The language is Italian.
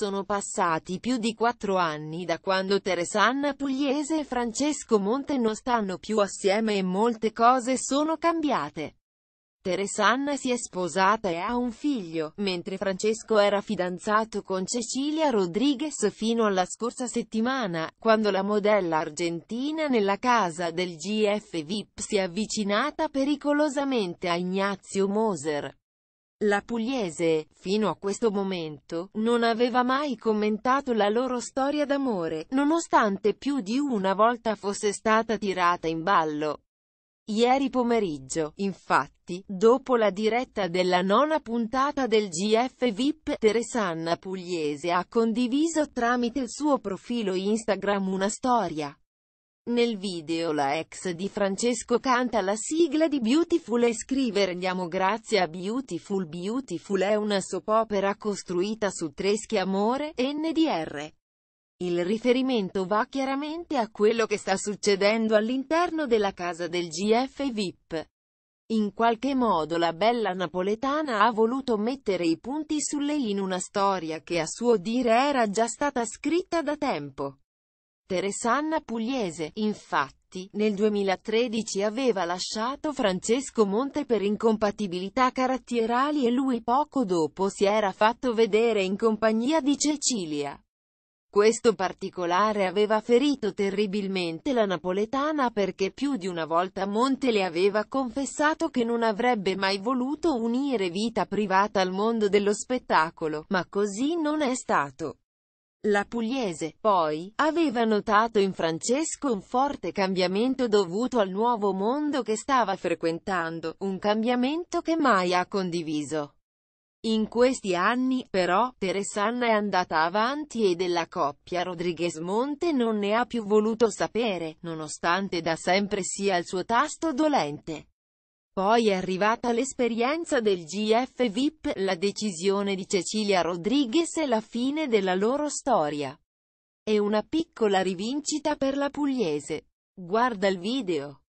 sono passati più di quattro anni da quando Teresanna Pugliese e Francesco Monte non stanno più assieme e molte cose sono cambiate. Teresanna si è sposata e ha un figlio, mentre Francesco era fidanzato con Cecilia Rodriguez fino alla scorsa settimana, quando la modella argentina nella casa del GF VIP si è avvicinata pericolosamente a Ignazio Moser. La pugliese, fino a questo momento, non aveva mai commentato la loro storia d'amore, nonostante più di una volta fosse stata tirata in ballo. Ieri pomeriggio, infatti, dopo la diretta della nona puntata del GF VIP, Teresanna Pugliese ha condiviso tramite il suo profilo Instagram una storia nel video la ex di Francesco canta la sigla di Beautiful e scrive Rendiamo grazie a Beautiful Beautiful è una opera costruita su Treschi Amore, NDR. Il riferimento va chiaramente a quello che sta succedendo all'interno della casa del GF VIP. In qualche modo la bella napoletana ha voluto mettere i punti su lei in una storia che a suo dire era già stata scritta da tempo. Sanna Pugliese, infatti, nel 2013 aveva lasciato Francesco Monte per incompatibilità caratteriali e lui poco dopo si era fatto vedere in compagnia di Cecilia. Questo particolare aveva ferito terribilmente la napoletana perché più di una volta Monte le aveva confessato che non avrebbe mai voluto unire vita privata al mondo dello spettacolo, ma così non è stato. La Pugliese, poi, aveva notato in Francesco un forte cambiamento dovuto al nuovo mondo che stava frequentando, un cambiamento che mai ha condiviso. In questi anni, però, Teresanna è andata avanti e della coppia Rodriguez Monte non ne ha più voluto sapere, nonostante da sempre sia il suo tasto dolente. Poi è arrivata l'esperienza del GF VIP, la decisione di Cecilia Rodriguez e la fine della loro storia. E una piccola rivincita per la pugliese. Guarda il video.